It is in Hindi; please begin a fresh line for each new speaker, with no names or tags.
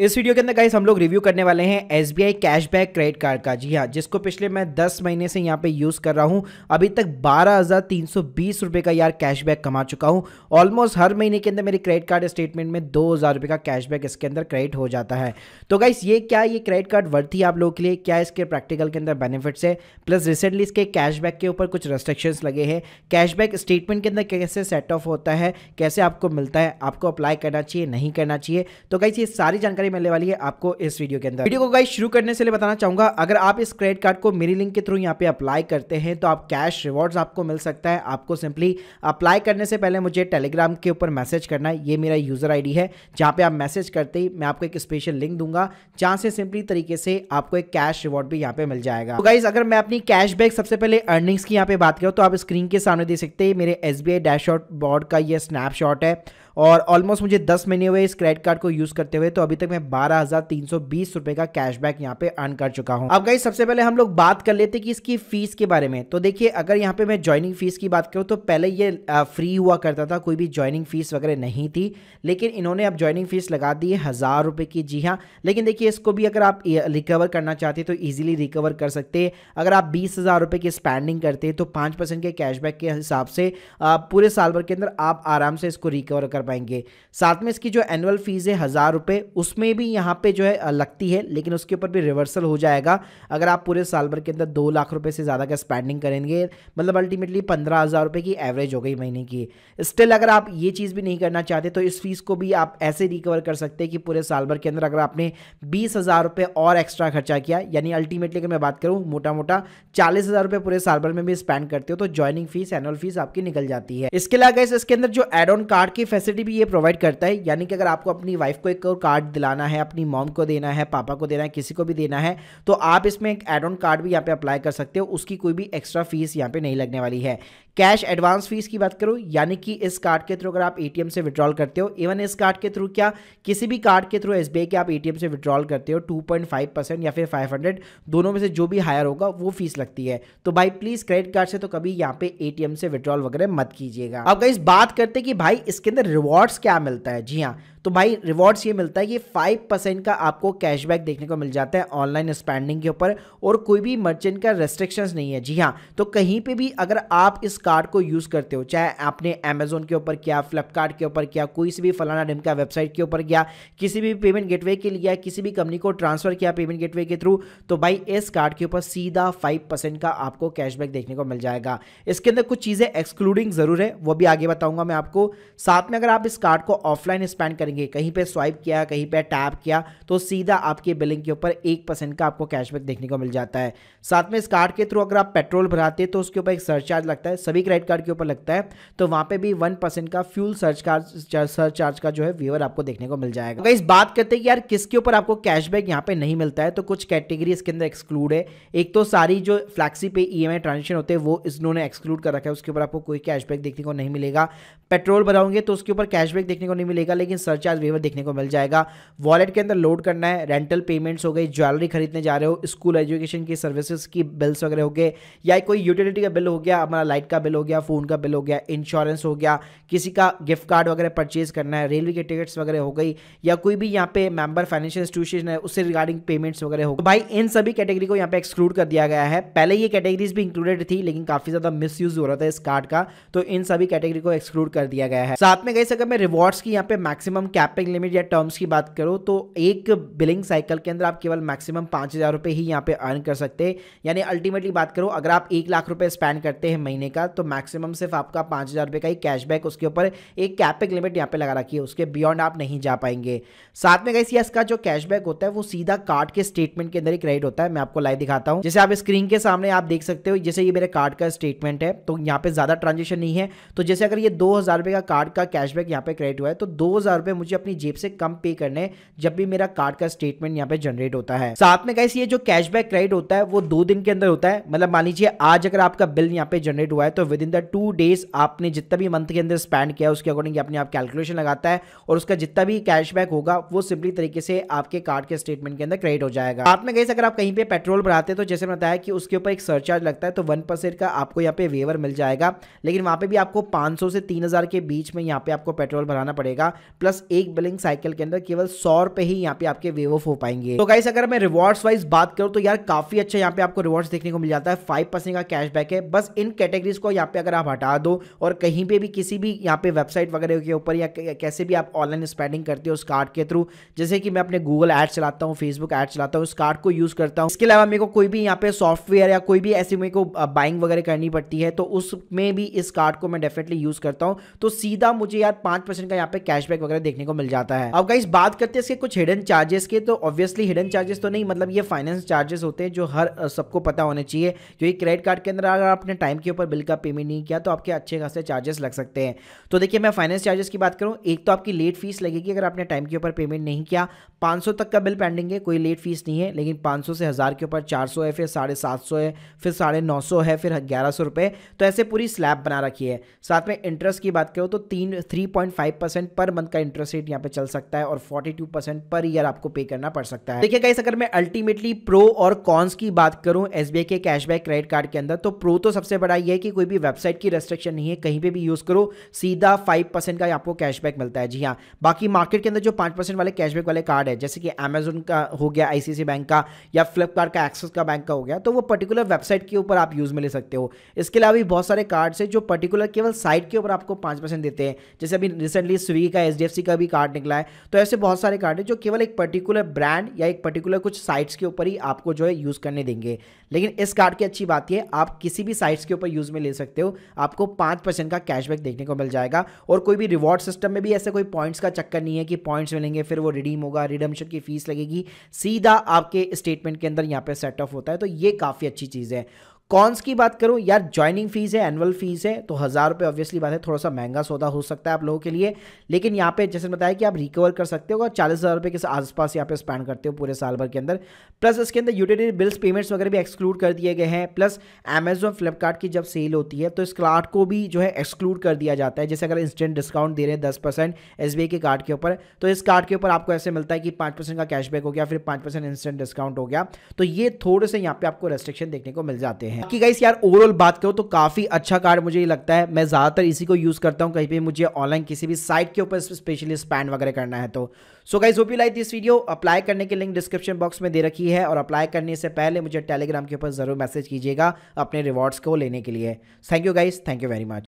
इस वीडियो के अंदर गाइस हम लोग रिव्यू करने वाले हैं S B I cashback credit card का जी हाँ जिसको पिछले मैं 10 महीने से यहाँ पे यूज़ कर रहा हूँ अभी तक बारह हज़ार तीन सौ बीस का यार कैशबैक कमा चुका हूँ ऑलमोस्ट हर महीने के अंदर मेरे क्रेडिट कार्ड स्टेटमेंट में दो हज़ार का कैशबैक इसके अंदर क्रेडिट हो जाता है तो गाइस ये क्या ये क्रेडिट कार्ड वर्थ ही आप लोगों के लिए क्या इसके प्रैक्टिकल के अंदर बेनिफिट्स है प्लस रिसेंटली इसके कैशबैक के ऊपर कुछ रेस्ट्रिक्शंस लगे हैं कैशबैक स्टेटमेंट के अंदर कैसे सेट ऑफ होता है कैसे आपको मिलता है आपको अप्लाई करना चाहिए नहीं करना चाहिए तो गाइस ये सारी जानकारी जानकारी मिलने वाली है आपको इस वीडियो के अंदर वीडियो को गाइस शुरू करने से लिए बताना चाहूंगा अगर आप इस क्रेडिट कार्ड को मेरी लिंक के थ्रू यहाँ पे अप्लाई करते हैं तो आप कैश रिवॉर्ड्स आपको मिल सकता है आपको सिंपली अप्लाई करने से पहले मुझे टेलीग्राम के ऊपर मैसेज करना है ये मेरा यूजर आई है जहाँ पे आप मैसेज करते ही मैं आपको एक स्पेशल लिंक दूंगा जहाँ से सिंपली तरीके से आपको एक कैश रिवॉर्ड भी यहाँ पे मिल जाएगा गाइज तो अगर मैं अपनी कैश सबसे पहले अर्निंग्स की यहाँ पे बात करूँ तो आप स्क्रीन के सामने देख सकते हैं मेरे एस बी डैशबोर्ड का ये स्नैपशॉट है और ऑलमोस्ट मुझे दस महीने हुए इस क्रेडिट कार्ड को यूज़ करते हुए तो अभी तक मैं बारह हज़ार तीन सौ बीस का कैशबैक यहाँ पे अर्न कर चुका हूँ अब गई सबसे पहले हम लोग बात कर लेते कि इसकी फीस के बारे में तो देखिए अगर यहाँ पे मैं ज्वाइनिंग फीस की बात करूँ तो पहले ये फ्री हुआ करता था कोई भी ज्वाइनिंग फीस वगैरह नहीं थी लेकिन इन्होंने अब ज्वाइनिंग फीस लगा दी है हज़ार रुपये की जी हाँ लेकिन देखिए इसको भी अगर आप रिकवर करना चाहते तो ईजिली रिकवर कर सकते अगर आप बीस हज़ार रुपये की स्पेंडिंग करते तो पाँच परसेंट के कैशबैक के हिसाब से पूरे साल भर के अंदर आप आराम से इसको रिकवर कर पाएंगे साथ में इसकी जो एनुअल फ़ीस है हज़ार रुपये उसमें भी यहाँ पे जो है लगती है लेकिन उसके ऊपर भी रिवर्सल हो जाएगा अगर आप पूरे साल भर के अंदर दो लाख रुपये से ज़्यादा का स्पेंडिंग करेंगे मतलब अल्टीमेटली पंद्रह हज़ार रुपये की एवरेज हो गई महीने की स्टिल अगर आप ये चीज़ भी नहीं करना चाहते तो इस फीस को भी आप ऐसे रिकवर कर सकते हैं कि पूरे साल भर के अंदर अगर आपने बीस और एक्स्ट्रा खर्चा किया यानी अल्टीमेटली अगर मैं बात करूँ मोटा मोटा चालीस पूरे साल भर में भी स्पेंड करते हो तो ज्वाइनिंग फीस एनुअल फीस आपकी निकल जाती है इसके अलावा इसके अंदर जो एड ऑन कार्ड की फैसिलिटी फैसिलिटी भी ये प्रोवाइड करता है यानी कि अगर आपको अपनी वाइफ को एक और कार्ड दिलाना है अपनी मॉम को देना है पापा को देना है किसी को भी देना है तो आप इसमें एक एड ऑन कार्ड भी यहाँ पे अप्लाई कर सकते हो उसकी कोई भी एक्स्ट्रा फीस यहाँ पे नहीं लगने वाली है कैश एडवांस फीस की बात करूं यानी कि इस कार्ड के थ्रू अगर आप एटीएम से विड्रॉल करते हो इवन इस कार्ड के थ्रू क्या किसी भी कार्ड के थ्रू एसबीआई के आप एटीएम से विड्रॉल करते हो 2.5 परसेंट या फिर 500 दोनों में से जो भी हायर होगा वो फीस लगती है तो भाई प्लीज़ क्रेडिट कार्ड से तो कभी यहाँ पे एटीएम से विड्रॉल वगैरह मत कीजिएगा अब इस बात करते कि भाई इसके अंदर रिवॉर्ड्स क्या मिलता है जी हाँ तो भाई रिवॉर्ड्स ये मिलता है कि फाइव परसेंट का आपको कैशबैक देखने को मिल जाता है ऑनलाइन स्पेंडिंग के ऊपर और कोई भी मर्चेंट का रेस्ट्रिक्शंस नहीं है जी हाँ तो कहीं पे भी अगर आप इस कार्ड को यूज़ करते हो चाहे आपने अमेजोन के ऊपर किया फ्लिपकार्ट के ऊपर किया कोई भी फलाना डिम का वेबसाइट के ऊपर किया किसी भी पेमेंट गेटवे के लिए किसी भी कंपनी को ट्रांसफर किया पेमेंट गेटवे के थ्रू तो भाई इस कार्ड के ऊपर सीधा फाइव का आपको कैशबैक देखने को मिल जाएगा इसके अंदर कुछ चीज़ें एक्सक्लूडिंग ज़रूर है वो भी आगे बताऊँगा मैं आपको साथ में अगर आप इस कार्ड को ऑफलाइन स्पेंड करेंगे कहीं पर स्वाइप किया कहीं पर टैप किया तो सीधा आपके बिलिंग के ऊपर एक परसेंट का आपको कैशबैक देखने को मिल जाता है साथ में इस कार्ड के थ्रू अगर आप पेट्रोल भराते हैं तो उसके ऊपर एक सरचार्ज लगता है सभी क्रेडिट कार्ड के ऊपर लगता है तो वहां पे भी वन परसेंट का fuel surcharge surcharge का जो है व्यूअर आपको देखने को मिल जाएगा इस बात करते हैं यार किसके ऊपर आपको कैशबैक यहाँ पे नहीं मिलता है तो कुछ कैटेगरी इसके अंदर एक्सक्लूड है एक तो सारी जो फ्लैक्सी पे ई एम ट्रांजेक्शन होते हैं वो इन्होंने एक्सक्लूड कर रखा है उसके ऊपर आपको कोई कैशबैक देखने को नहीं मिलेगा पेट्रोल भराओगे तो उसके ऊपर कैशबैक देखने को नहीं मिलेगा लेकिन सरचार्ज व्यवर देखने को मिल जाएगा वॉलेट के अंदर लोड करना है रेंटल पेमेंट्स हो गई ज्वेलरी खरीदने जा रहे हो स्कूल एजुकेशन की सर्विसेज की बिल्स वगैरह हो गए या कोई यूटिलिटी का बिल हो गया हमारा लाइट का बिल हो गया फ़ोन का बिल हो गया इंश्योरेंस हो गया किसी का गिफ्ट कार्ड वगैरह परचेज करना है रेलवे के टिकट्स वगैरह हो गई या कोई भी यहाँ पे मेंबर फाइनेंशियल इंस्टीट्यूशन है उससे रिगार्डिंग पेमेंट्स वगैरह हो तो भाई इन सभी कैटेगरी को यहाँ पे एक्सक्लूड कर दिया गया है पहले ये कैटेगरीज भी इंक्लूडेड थी लेकिन काफ़ी ज़्यादा मिस हो रहा था इस कार्ड का तो इन सभी कैटेगरी को एक्सक्लूड कर दिया गया है साथ में गई अगर मैं रिवॉर्ड्स की यहाँ पे मैक्सिमम कैपिंग लिमिट या टर्म्स की बात करूँ तो एक बिलिंग साइकिल के अंदर आप केवल मैक्सिमम पाँच हज़ार रुपये ही यहाँ पे अर्न कर सकते हैं यानी अल्टीमेटली बात करो अगर आप एक लाख रुपए स्पेंड करते हैं महीने का तो मैक्सिमम सिर्फ आपका पाँच हज़ार रुपये का ही कैशबैक उसके ऊपर एक कैपिक लिमिट यहाँ पे लगा रखी है उसके बियॉन्ड आप नहीं जा पाएंगे साथ में गई सीएस का जो कैशबैक होता है वो सीधा कार्ड के स्टेटमेंट के अंदर ही क्रेडिट होता है मैं आपको लाइव दिखाता हूँ जैसे आप स्क्रीन के सामने आप देख सकते हो जैसे ये मेरे कार्ड का स्टेटमेंट है तो यहाँ पे ज़्यादा ट्रांजेक्शन नहीं है तो जैसे अगर ये दो हज़ार का कार्ड का कैशबैक यहाँ पे क्रेडिट हुआ है तो दो हज़ार मुझे अपनी जेब से कम पे करने जब भी मेरा कार्ड का स्टेटमेंट यहाँ पे जनरेट होता है साथ में गई ये जो कैशबैक क्रेडिट होता है वो दो दिन के अंदर होता है मतलब मान लीजिए आज अगर आपका बिल यहाँ पे जनरेट हुआ है तो so within the two days आपने जितना भी मंथ के अंदर स्पेंड किया उसके अकॉर्डिंग अपने आप कैलकुलेशन लगाता है और उसका जितना भी कैशबैक होगा वो सिंपली तरीके से आपके कार्ड के स्टेटमेंट के अंदर क्रेडिट हो जाएगा साथ में गई अगर आप कहीं पे पेट्रोल बढ़ाते हैं तो जैसे बताया कि उसके ऊपर एक सरचार्ज लगता है तो वन का आपको यहाँ पे वेवर मिल जाएगा लेकिन वहाँ पे भी आपको पाँच से तीन के बीच में यहाँ पे आपको पेट्रोल भराना पड़ेगा प्लस एक बिलिंग साइकिल के अंदर केवल सौ रुपए ही यहाँ पे आपके वेव ऑफ हो पाएंगे तो गाइस अगर मैं रिवॉर्ड्स वाइज बात करूँ तो यार काफी अच्छा यहाँ पे आपको रिवॉर्ड्स देखने को मिल जाता है फाइव परसेंट का कैशबैक है बस इन कैटेगरीज को यहाँ पे अगर आप हटा दो और कहीं पे भी किसी भी यहाँ पे वेबसाइट वगैरह के ऊपर या कैसे भी आप ऑनलाइन स्पेंडिंग करते हो उस कार्ड के थ्रू जैसे कि मैं अपने गूगल ऐड चलाता हूँ फेसबुक ऐड चलाता हूँ उस कार्ड को यूज़ करता हूँ इसके अलावा मेरे को कोई भी यहाँ पे सॉफ्टवेयर या कोई भी ऐसी मेरे को बाइंग वगैरह करनी पड़ती है तो उसमें भी इस कार्ड को मैं डेफिनेटली यूज़ करता हूँ तो सीधा मुझे यार पाँच का यहाँ पे कैशबैक वगैरह देखने को मिल जाता है अब गाइस बात करते हैं इसके कुछ हिडन चार्जेस के तो ऑब्वियसली हिडन चार्जेस तो नहीं मतलब ये फाइनेंस चार्जेस होते हैं जो हर सबको पता होने चाहिए क्योंकि क्रेडिट कार्ड के अंदर अगर आपने टाइम के ऊपर बिल का का पेमेंट नहीं किया तो आपके अच्छे खासे चार्जेस लग सकते हैं तो देखिए मैं फाइनेंस चार्जेस की बात करूँ एक तो आपकी लेट फीस लगेगी अगर आपने टाइम के ऊपर पेमेंट नहीं किया 500 तक का बिल पेंडिंग है कोई लेट फीस नहीं है लेकिन 500 से हज़ार के ऊपर 400 है फिर साढ़े सात है फिर साढ़े नौ है फिर ग्यारह सौ तो ऐसे पूरी स्लैब बना रखी है साथ में इंटरेस्ट की बात करो तो तीन थ्री पर मंथ का इंटरेस्ट रेट यहाँ पर चल सकता है और फोर्टी पर ईयर आपको पे करना पड़ सकता है देखिए गाइस अगर मैं अल्टीमेटली प्रो और कॉन्स की बात करूँ एस के कैशबैक क्रेडिट कार्ड के अंदर तो प्रो तो सबसे बड़ा ये है कि कोई कोई भी वेबसाइट की रेस्ट्रिक्शन नहीं है कहीं पे भी यूज़ करो सीधा फाइव परसेंट का आपको कैशबैक मिलता है जी हाँ बाकी मार्केट के अंदर जो पांच परसेंट वाले कैशबैक वाले कार्ड है जैसे कि अमेजोन का हो गया आईसीसी बैंक का या फ्लिपकार्ट का एक्सेस का बैंक का हो गया तो वो पर्टिकुलर वेबसाइट के ऊपर आप यूज़ में ले सकते हो इसके अलावा भी बहुत सारे कार्ड्स है जो पर्टिकुलर केवल साइट के ऊपर आपको पांच देते हैं जैसे अभी रिसेंटली स्विगी का एच का भी कार्ड निकला है तो ऐसे बहुत सारे कार्ड है जो केवल एक पर्टिकुलर ब्रांड या एक पर्टिकुलर कुछ साइट्स के ऊपर ही आपको जो है यूज़ करने देंगे लेकिन इस कार्ड की अच्छी बात यह आप किसी भी साइट्स के ऊपर यूज़ में ले सकते हो आपको पांच परसेंट का कैशबैक देखने को मिल जाएगा और कोई भी रिवॉर्ड सिस्टम में भी ऐसे कोई पॉइंट्स का चक्कर नहीं है कि पॉइंट्स मिलेंगे फिर वो रिडीम होगा रिडमशन की फीस लगेगी सीधा आपके स्टेटमेंट के अंदर यहां पर सेट ऑफ होता है तो ये काफ़ी अच्छी चीज़ है कॉन्स की बात करूं यार ज्वाइनिंग फीस है एनुअल फीस है तो हज़ार रुपये ऑब्वियसली बात है थोड़ा सा महंगा सौदा हो सकता है आप लोगों के लिए लेकिन यहाँ पे जैसे बताया कि आप रिकवर कर सकते हो और चालीस हज़ार रुपये के आसपास यहाँ पे स्पेंड करते हो पूरे साल भर के अंदर प्लस इसके अंदर यूटिलिटी बिल्स पेमेंट्स वगैरह भी एक्सक्लूड कर दिए गए हैं प्लस अमेजोन फ्लिपकार्ट की जब सेल होती है तो इस कार्ड को भी जो है एक्सक्लूड कर दिया जाता है जैसे अगर इंस्टेंट डिस्काउंट दे रहे हैं दस परसेंट एस के कार्ड के ऊपर तो इस कार्ड के ऊपर आपको ऐसे मिलता है कि पाँच परसेंट का कैशबैक हो गया फिर पाँच परसेंट इंस्टेंट डिस्काउंट हो गया तो ये थोड़े से यहाँ पे आपको रेस्ट्रिक्शन देखने को मिल जाते हैं बाकी गाइस यार ओवरऑल बात करो तो काफी अच्छा कार्ड मुझे ये लगता है मैं ज्यादातर इसी को यूज करता हूँ कहीं पे मुझे ऑनलाइन किसी भी साइट के ऊपर स्पेशली स्पैंड वगैरह करना है तो so guys hope you like this video apply करने की लिंक डिस्क्रिप्शन बॉक्स में दे रखी है और अप्लाई करने से पहले मुझे टेलीग्राम के ऊपर जरूर मैसेज कीजिएगा अपने रिवॉर्ड्स को लेने के लिए thank you guys thank you very much